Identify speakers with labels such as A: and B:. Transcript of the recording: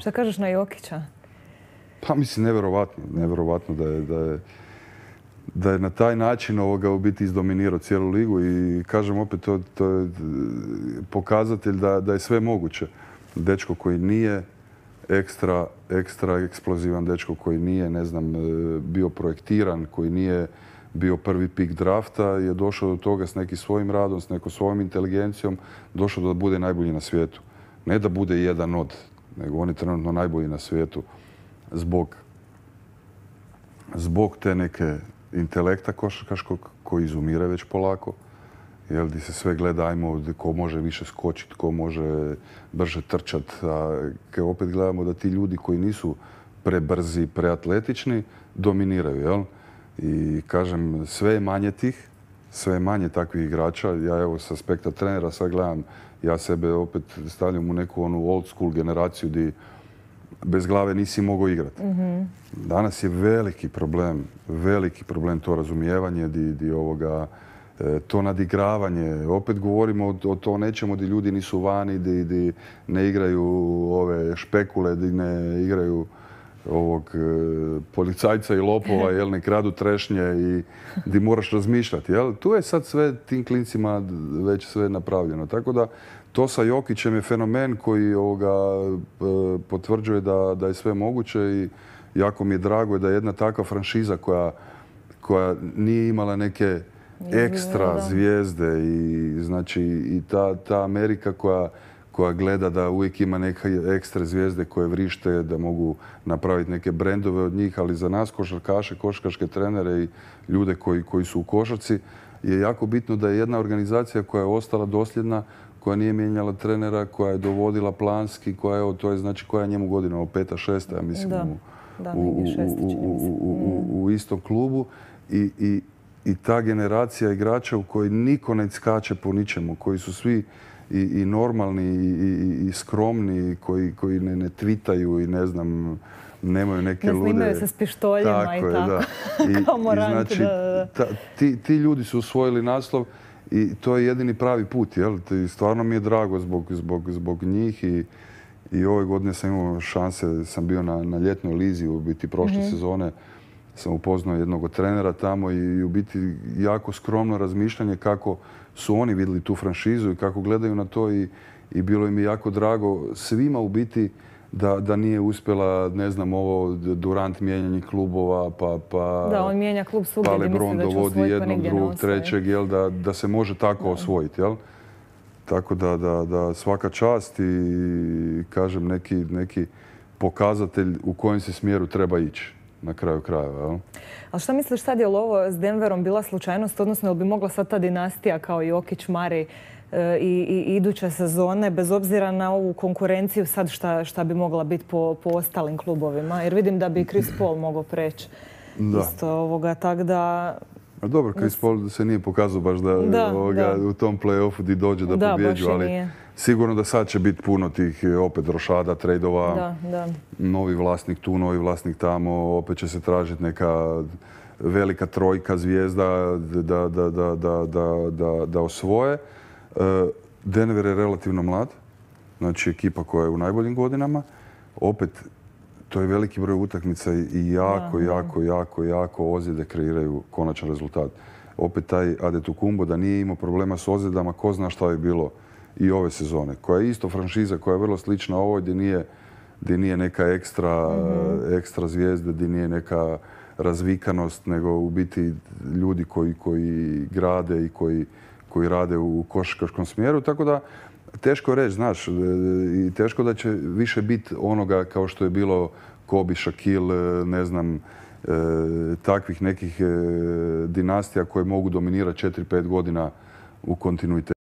A: Šta kažeš na Jokića? Pa mislim, nevjerovatno. Nevjerovatno da je, da je, da je na taj način ovoga u biti izdominirao cijelu ligu i kažem opet, to, to je e, pokazatelj da, da je sve moguće. Dečko koji nije ekstra, ekstra eksplozivan dečko koji nije, ne znam, e, bio projektiran, koji nije bio prvi pik drafta, je došao do toga s nekim svojim radom, s nekom svojom inteligencijom, došao da bude najbolji na svijetu. Ne da bude jedan od, nego oni trenutno najbolji na svijetu zbog, zbog te neke intelekta košarkaškog koji izumire već polako, jel di se sve gleda, ajmo, ko može više skočiti, ko može brže trčat. A opet gledamo da ti ljudi koji nisu prebrzi, preatletični, dominiraju, jel? I kažem, sve je manje tih, sve manje takvih igrača. Ja evo sa aspekta trenera sad gledam, ja sebe opet stavljam u neku onu old school generaciju di bez glave nisi mogao igrati. Mhm. Danas je veliki problem, veliki problem to razumijevanje di, ovoga, e, to nadigravanje. Opet govorimo o, to nečemu di ljudi nisu vani, di, ne igraju ove špekule, di ne igraju ovog e, policajca i lopova, jel, ne kradu trešnje i gdje moraš razmišljati, jel. Tu je sad sve tim klincima već sve napravljeno. Tako da to sa Jokićem je fenomen koji e, potvrđuje da, je sve moguće i jako mi je drago da je jedna takva franšiza koja, koja nije imala neke ekstra zvijezde i znači i ta Amerika koja koja gleda da uvijek ima neke ekstra zvijezde koje vrište, da mogu napraviti neke brendove od njih, ali za nas košarkaše, košarkaške trenere i ljude koji, su u košarci je jako bitno da je jedna organizacija koja je ostala dosljedna, koja nije mijenjala trenera, koja je dovodila planski, koja je, to je znači koja njemu godina, o peta, šesta, ja mislim, u, istom klubu. I, I ta generacija igrača u kojoj niko ne skače po ničemu, koji su svi i, normalni i, skromni koji, koji ne, ne tvitaju i ne znam nemaju neke ne lude... se s pištoljima i tako. Kao ti, ljudi su usvojili naslov i to je jedini pravi put. I stvarno mi je drago zbog, zbog, njih i, ove godine sam imao šanse, sam bio na, na ljetnoj lizi u biti prošle mhm. sezone sam upoznao jednog trenera tamo i u biti jako skromno razmišljanje kako su oni vidjeli tu franšizu i kako gledaju na to i, bilo im je jako drago svima u biti da, nije uspjela, ne znam, ovo Durant mijenjanje klubova, pa... pa da, on mijenja klub svugdje pa pa jednog, drugog, trećeg, jel, da, se može tako osvojiti, jel? Tako da, svaka čast i kažem neki pokazatelj u kojem se smjeru treba ići na kraju krajeva. A šta misliš sad je li ovo s Denverom bila slučajnost, odnosno je bi mogla sad ta dinastija kao Jokić, Mari e, i, iduće sezone, bez obzira na ovu konkurenciju sad šta, bi mogla biti po, ostalim klubovima? Jer vidim da bi Chris Paul mogao preći. Da. Isto ovoga, tako da a dobro, Chris Paul se nije pokazao baš da, u tom play-offu dođe da, pobjeđu, ali sigurno da sad će biti puno tih e, opet rošada, trejdova, novi vlasnik tu, novi vlasnik tamo, opet će se tražiti neka velika trojka zvijezda da osvoje. E, Denver je relativno mlad, znači ekipa koja je u najboljim godinama. Opet to je veliki broj utakmica i jako, jako, jako, jako ozljede kreiraju konačan rezultat. Opet taj Adetukumbo da nije imao problema s ozljedama, ko zna šta je bilo i ove sezone. Koja je isto franšiza, koja je vrlo slična ovoj, gdje nije, nije neka ekstra, mhm. zvijezda, gdje nije neka razvikanost, nego u biti ljudi koji, grade i koji, rade u košarkaškom smjeru. Tako da Teško reći, znaš, e, i teško da će više biti onoga kao što je bilo Kobi, Šakil, e, ne znam, e, takvih nekih dinastija koje mogu dominirati 4-5 godina u kontinuitetu.